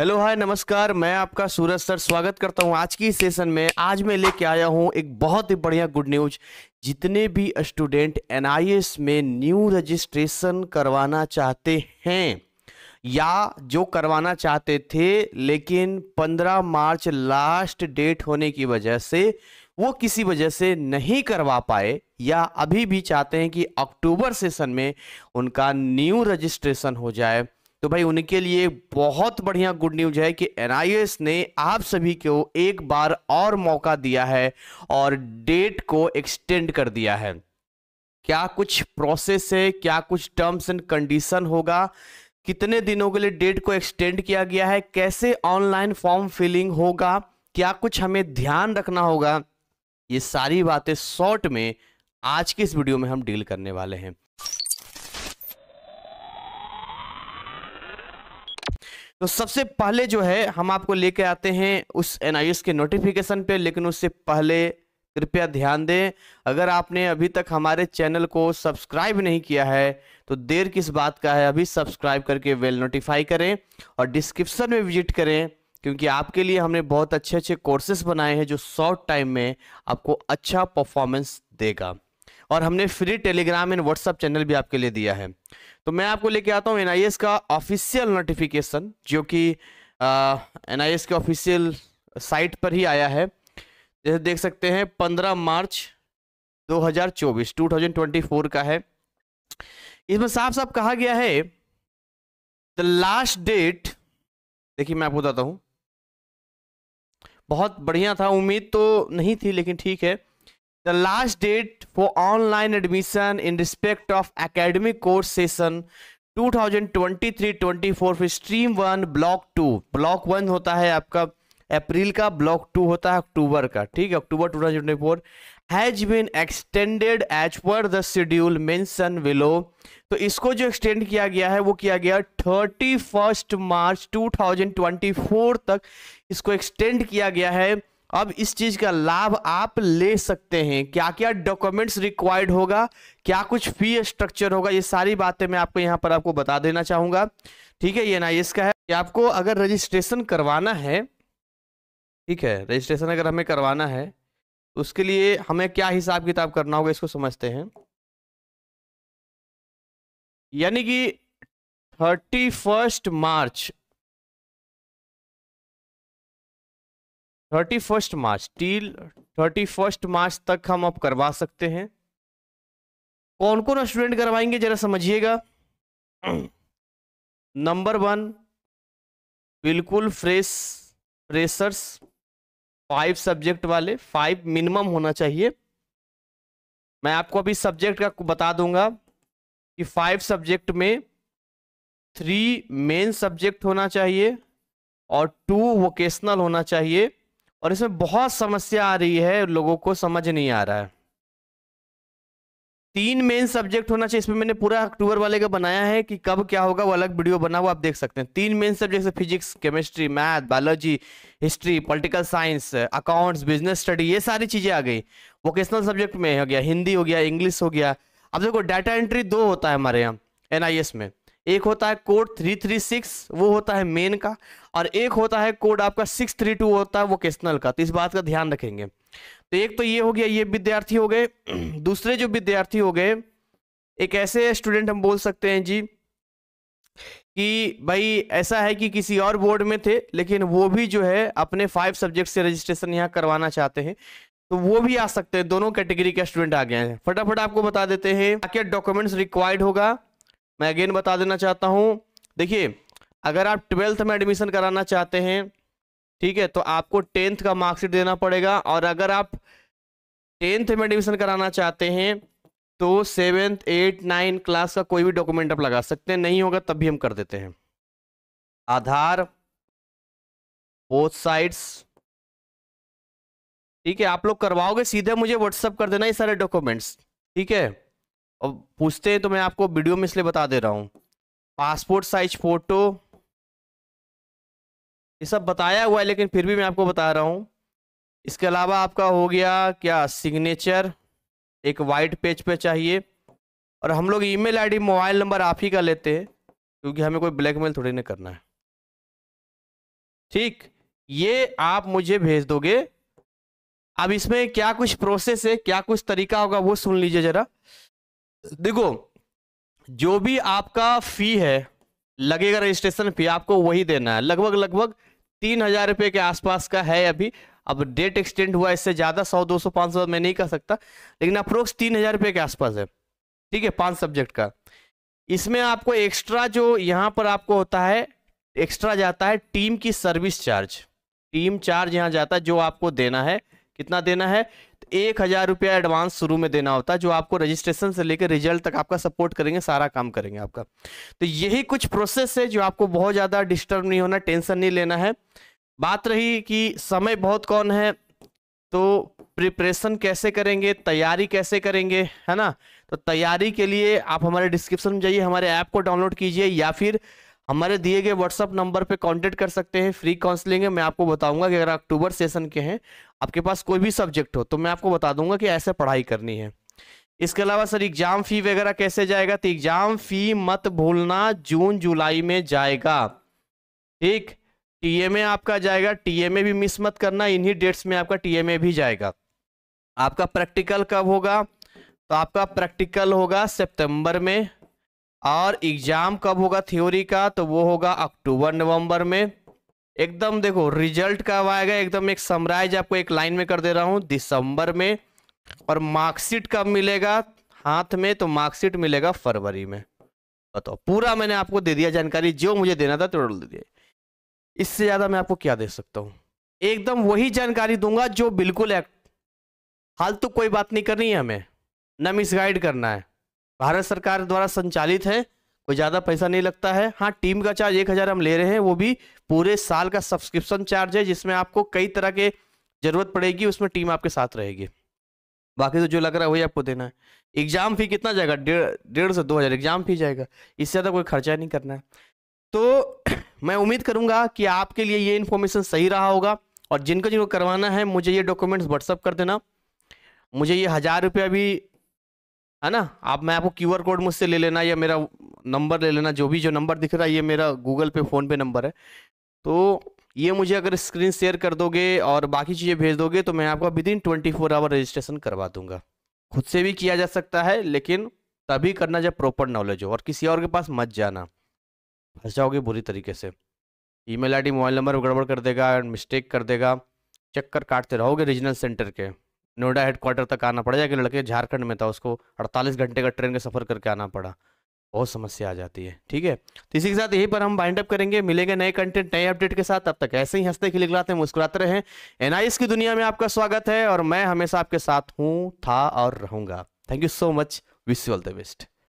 hello hi नमस्कार मैं आपका सूरज सर स्वागत करता हूं आज की सेशन में आज मैं लेके आया हूं एक बहुत ही बढ़िया गुड न्यूज जितने भी स्टूडेंट एनआईएस में न्यू रजिस्ट्रेशन करवाना चाहते हैं या जो करवाना चाहते थे लेकिन 15 मार्च लास्ट डेट होने की वजह से वो किसी वजह से नहीं करवा पाए या अभी भी चाहते हैं कि अक्टूबर सेशन में उनका न्यू रजिस्ट्रेशन हो जाए तो भाई उनके लिए बहुत बढ़िया गुड न्यूज है कि एन ने आप सभी को एक बार और मौका दिया है और डेट को एक्सटेंड कर दिया है क्या कुछ प्रोसेस है क्या कुछ टर्म्स एंड कंडीशन होगा कितने दिनों के लिए डेट को एक्सटेंड किया गया है कैसे ऑनलाइन फॉर्म फिलिंग होगा क्या कुछ हमें ध्यान रखना होगा ये सारी बातें शॉर्ट में आज के इस वीडियो में हम डील करने वाले हैं तो सबसे पहले जो है हम आपको लेके आते हैं उस एन के नोटिफिकेशन पे लेकिन उससे पहले कृपया ध्यान दें अगर आपने अभी तक हमारे चैनल को सब्सक्राइब नहीं किया है तो देर किस बात का है अभी सब्सक्राइब करके वेल नोटिफाई करें और डिस्क्रिप्शन में विजिट करें क्योंकि आपके लिए हमने बहुत अच्छे अच्छे कोर्सेस बनाए हैं जो शॉर्ट टाइम में आपको अच्छा परफॉर्मेंस देगा और हमने free Telegram and WhatsApp channel भी आपके लिए दिया है तो मैं आपको लेके आता हूँ एनआईएस का ऑफिशियल नोटिफिकेशन जो कि एन के ऑफिशियल साइट पर ही आया है जैसे देख सकते हैं पंद्रह मार्च 2024 2024 का है इसमें साफ साफ कहा गया है द लास्ट डेट देखिए मैं आपको बताता हूँ बहुत बढ़िया था उम्मीद तो नहीं थी लेकिन ठीक है the last date for online admission in respect of academic course session 2023-24 फिर stream one block two block one होता है आपका अप्रैल का ब्लॉक टू होता है अक्टूबर का ठीक है October 2024 has been extended as per the schedule mention below तो इसको जो एक्सटेंड किया गया है वो किया गया थर्टी फर्स्ट मार्च 2024 तक इसको एक्सटेंड किया गया है अब इस चीज का लाभ आप ले सकते हैं क्या क्या डॉक्यूमेंट्स रिक्वायर्ड होगा क्या कुछ फी स्ट्रक्चर होगा ये सारी बातें मैं आपको यहाँ पर आपको बता देना चाहूंगा ठीक है ये ना इसका है कि आपको अगर रजिस्ट्रेशन करवाना है ठीक है रजिस्ट्रेशन अगर हमें करवाना है उसके लिए हमें क्या हिसाब किताब करना होगा इसको समझते हैं यानी कि thirty first March thirty first March till thirty first March तक हम अब करवा सकते हैं कौन कौन स्टूडेंट करवाएंगे जरा समझिएगा नंबर वन बिल्कुल फ्रेश फ्रेशर्स फाइव सब्जेक्ट वाले फाइव मिनिमम होना चाहिए मैं आपको अभी सब्जेक्ट का बता दूंगा कि फाइव सब्जेक्ट में थ्री मेन सब्जेक्ट होना चाहिए और टू वोकेशनल होना चाहिए और इसमें बहुत समस्या आ रही है लोगों को समझ नहीं आ रहा है तीन मेन सब्जेक्ट होना चाहिए इसमें मैंने पूरा अक्टूबर वाले का बनाया है कि कब क्या होगा वो अलग वीडियो बना हुआ आप देख सकते हैं तीन main subject physics chemistry math biology history political science accounts business study ये सारी चीज़ें आ गई वोकेशनल सब्जेक्ट में हो गया हिंदी हो गया इंग्लिश हो गया अब देखो डाटा एंट्री दो होता है हमारे यहाँ एन में एक होता है कोड थ्री थ्री सिक्स वो होता है मेन का और एक होता है कोड आपका सिक्स थ्री टू होता है वोकेशनल का तो इस बात का ध्यान रखेंगे तो एक तो ये हो गया ये विद्यार्थी हो गए दूसरे जो विद्यार्थी हो गए एक ऐसे स्टूडेंट हम बोल सकते हैं जी कि भाई ऐसा है कि किसी और बोर्ड में थे लेकिन वो भी जो है अपने फाइव सब्जेक्ट से रजिस्ट्रेशन यहाँ करवाना चाहते हैं तो वो भी आ सकते हैं दोनों कैटेगरी के स्टूडेंट आ गए हैं फटाफट आपको बता देते हैं क्या डॉक्यूमेंट्स रिक्वायर्ड होगा मैं अगेन बता देना चाहता हूँ देखिए अगर आप ट्वेल्थ में एडमिशन कराना चाहते हैं ठीक है तो आपको टेंथ का मार्कशीट देना पड़ेगा और अगर आप टेंथ में एडमिशन कराना चाहते हैं तो सेवेंथ एट नाइन क्लास का कोई भी डॉक्यूमेंट आप लगा सकते हैं नहीं होगा तब भी हम कर देते हैं आधार बोथ साइड्स ठीक है आप लोग करवाओगे सीधे मुझे व्हाट्सअप कर देना ये सारे डॉक्यूमेंट्स ठीक है और पूछते हैं तो मैं आपको वीडियो में इसलिए बता दे रहा हूँ पासपोर्ट साइज फोटो ये सब बताया हुआ है लेकिन फिर भी मैं आपको बता रहा हूँ इसके अलावा आपका हो गया क्या सिग्नेचर एक वाइट पेज पे चाहिए और हम लोग ईमेल आईडी मोबाइल नंबर आप ही का लेते हैं क्योंकि हमें कोई ब्लैकमेल थोड़ी नहीं करना है ठीक ये आप मुझे भेज दोगे अब इसमें क्या कुछ प्रोसेस है क्या कुछ तरीका होगा वो सुन लीजिए जरा देखो जो भी आपका फी है लगेगा रजिस्ट्रेशन फी आपको वही देना है लगभग लगभग तीन हजार रुपये के आसपास का है अभी अब डेट एक्सटेंड हुआ इससे ज़्यादा सौ दो सौ पाँच सौ मैं नहीं कर सकता लेकिन अप्रोक्स तीन हजार रुपये के आसपास है ठीक है पांच सब्जेक्ट का इसमें आपको एक्स्ट्रा जो यहाँ पर आपको होता है एक्स्ट्रा जाता है टीम की सर्विस चार्ज टीम चार्ज यहाँ जाता है जो आपको देना है कितना देना है एक हज़ार रुपया एडवांस शुरू में देना होता है जो आपको रजिस्ट्रेशन से लेकर रिजल्ट तक आपका सपोर्ट करेंगे सारा काम करेंगे आपका तो यही कुछ प्रोसेस है जो आपको बहुत ज़्यादा डिस्टर्ब नहीं होना टेंशन नहीं लेना है बात रही कि समय बहुत कौन है तो प्रिपरेशन कैसे करेंगे तैयारी कैसे करेंगे है ना तो तैयारी के लिए आप हमारे डिस्क्रिप्शन में जाइए हमारे ऐप को डाउनलोड कीजिए या फिर हमारे दिए गए व्हाट्सअप नंबर पे कांटेक्ट कर सकते हैं फ्री काउंसलिंग है मैं आपको बताऊंगा कि अगर अक्टूबर सेशन के हैं आपके पास कोई भी सब्जेक्ट हो तो मैं आपको बता दूंगा कि ऐसे पढ़ाई करनी है इसके अलावा सर एग्जाम फी वगैरह कैसे जाएगा तो एग्जाम फी मत भूलना जून जुलाई में जाएगा ठीक टी आपका जाएगा टी भी मिस मत करना इन्हीं डेट्स में आपका टी भी जाएगा आपका प्रैक्टिकल कब होगा तो आपका प्रैक्टिकल होगा सितंबर में और एग्जाम कब होगा थ्योरी का तो वो होगा अक्टूबर नवंबर में एकदम देखो रिजल्ट कब आएगा एकदम एक समराइज आपको एक लाइन में कर दे रहा हूँ दिसंबर में और मार्कशीट कब मिलेगा हाथ में तो मार्कशीट मिलेगा फरवरी में बताओ पूरा मैंने आपको दे दिया जानकारी जो मुझे देना था तोड़ दे दिया इससे ज़्यादा मैं आपको क्या दे सकता हूँ एकदम वही जानकारी दूंगा जो बिल्कुल हाल तो कोई बात नहीं करनी है हमें ना मिसगाइड करना है भारत सरकार द्वारा संचालित है कोई ज़्यादा पैसा नहीं लगता है हाँ टीम का चार्ज एक हज़ार हम ले रहे हैं वो भी पूरे साल का सब्सक्रिप्शन चार्ज है जिसमें आपको कई तरह के ज़रूरत पड़ेगी उसमें टीम आपके साथ रहेगी बाकी तो जो लग रहा है वही आपको देना है एग्ज़ाम फ़ी कितना जाएगा डेढ़ डेढ़ से दो हज़ार एग्ज़ाम फ़ी जाएगा इससे ज़्यादा कोई खर्चा नहीं करना है तो मैं उम्मीद करूँगा कि आपके लिए ये इन्फॉर्मेशन सही रहा होगा और जिनको जिनको करवाना है मुझे ये डॉक्यूमेंट्स व्हाट्सअप कर देना मुझे ये हज़ार रुपया भी है ना आप मैं आपको क्यूआर कोड मुझसे ले लेना या मेरा नंबर ले लेना जो भी जो नंबर दिख रहा है ये मेरा गूगल पे फ़ोन पे नंबर है तो ये मुझे अगर स्क्रीन शेयर कर दोगे और बाकी चीज़ें भेज दोगे तो मैं आपका within twenty four hour registration करवा दूंगा खुद से भी किया जा सकता है लेकिन तभी करना जब प्रॉपर नॉलेज हो और किसी और के पास मत जाना फंस जाओगे बुरी तरीके से ईमेल आईडी मोबाइल नंबर गड़बड़ कर देगा मिस्टेक कर देगा चक्कर काटते रहोगे रीजनल सेंटर के नोएडा हेडक्वार्टर तक आना पड़ा या कि लड़के झारखंड में था उसको 48 घंटे का ट्रेन का सफ़र करके आना पड़ा बहुत समस्या आ जाती है ठीक है तो इसी के साथ यही पर हम बाइंड अप करेंगे मिलेंगे नए कंटेंट नए अपडेट के साथ अब तक ऐसे ही हंसते खिलखिलाते मुस्कुराते रहे एनआईएस की दुनिया में आपका स्वागत है और मैं हमेशा आपके साथ हूँ था और रहूंगा thank you so much wish you all the best